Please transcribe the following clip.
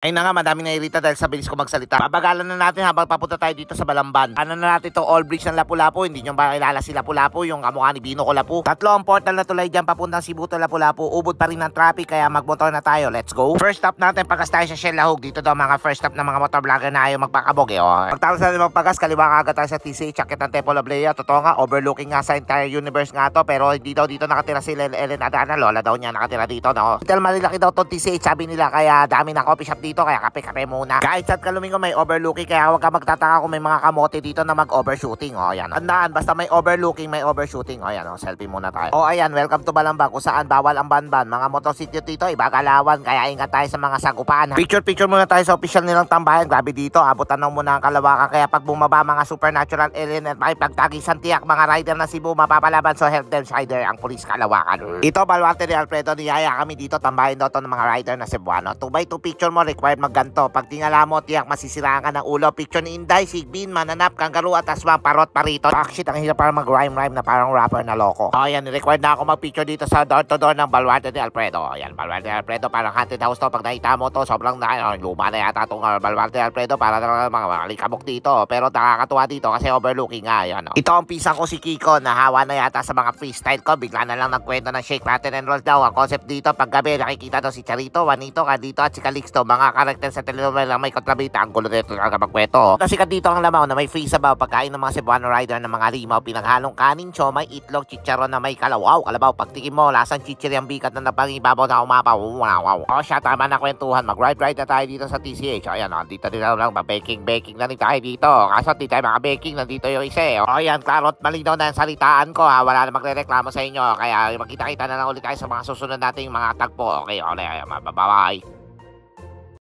Ayun na nga, madaming nairita dahil sa bilis ko magsalita. Babagalan na natin habang papunta tayo dito sa Balamban. Ano na natin to All Bridge ng Lapu-Lapu. Hindi nyo ba kilala si Lapu-Lapu, yung kamukha ni Bino Lapu. Tatlo ang portal na tulay dyan papuntang Cebu to Lapu-Lapu. Ubod pa rin ng traffic kaya magmotor na tayo. Let's go. First stop natin pagkas tayo sa Shell Lahog. Dito daw mga first stop ng mga motor vlogger na ayaw magpakabog eh. Oh. Pagtapos natin magpagas, kaliwa ka agad tayo sa TC. Chakit ng Temple of Leia. Totoo nga, overlooking nga sa entire universe nga to. Pero hindi daw dito nakatira si Ellen Adana. Lola daw niya nakatira dito. No? Hotel malilaki daw to TC. Sabi nila kaya dami na coffee shop dito dito kaya kape-kape muna. Guys, at kalumingo may overlooking kaya huwag ka magtataka kung may mga kamote dito na mag-overshooting. O, oh, ayan. Oh. Tandaan, basta may overlooking, may overshooting. O, oh, ayan. O, selfie muna tayo. O, ayan. Welcome to Balamba kung saan bawal ang banban. Mga motosikyo dito, ibagalawan. Kaya ingat tayo sa mga sagupan. Picture-picture muna tayo sa official nilang tambayan. Grabe dito, abutan na muna ang kalawakan. Kaya pag bumaba mga supernatural alien at may makipagtagisan tiyak mga rider na Cebu mapapalaban. So, help them, Shider, ang pulis kalawakan. Ito, Balwate ni Alfredo, niyaya kami dito tambahin dito ng mga rider na Cebuano. 2 by 2 picture mo, request required magganto. Pag tingala mo, tiyak masisiraan ka ng ulo. Picture ni Inday, Sigbin, Mananap, Kangaroo, at aswa, Parot, Parito. Fuck ah, shit, ang hirap para mag-rhyme-rhyme na parang rapper na loko. Oh, yan, required na ako mag-picture dito sa door-to-door -door ng Baluarte ni Alfredo. Oh, yan, Baluarte ni Alfredo, parang haunted house to. Pag nakita mo to, sobrang na, oh, luma na yata itong uh, ah, Baluarte ni Alfredo, para na mga, mga dito. Pero nakakatuwa dito kasi overlooking nga, yan. Oh. Ito ang pisang ko si Kiko, nahawa na yata sa mga freestyle ko. Bigla na lang nagkwento ng shake, flatten, and roll daw. Ang concept dito, pag gabi, nakikita daw si Charito, Juanito, Kadito, at si Calixto, mga mga karakter sa telenovela may kontrabita. Ang gulo nito ng magkwento. Kasi ka dito ang lamaw na may free sabaw pagkain ng mga Cebuano Rider ng mga limaw, pinaghalong kanin, chomay, itlog, chicharon na may kalawaw, kalabaw. Pagtikim mo, lasang chichiri ang bigat na napangibabaw na umapaw. Wow, wow. O oh, siya, tama na kwentuhan. Mag-ride ride na tayo dito sa TCH. Ayan, oh, nandito oh, din lang. Baking-baking na rin tayo dito. Kaso, di tayo makabaking. Nandito yung isa. Eh. O yan, klaro at na ang salitaan ko. Ha? Wala na magre-reklamo sa inyo. Kaya magkita-kita na lang ulit tayo sa mga susunod nating mga tagpo. Okay, okay. Bye-bye.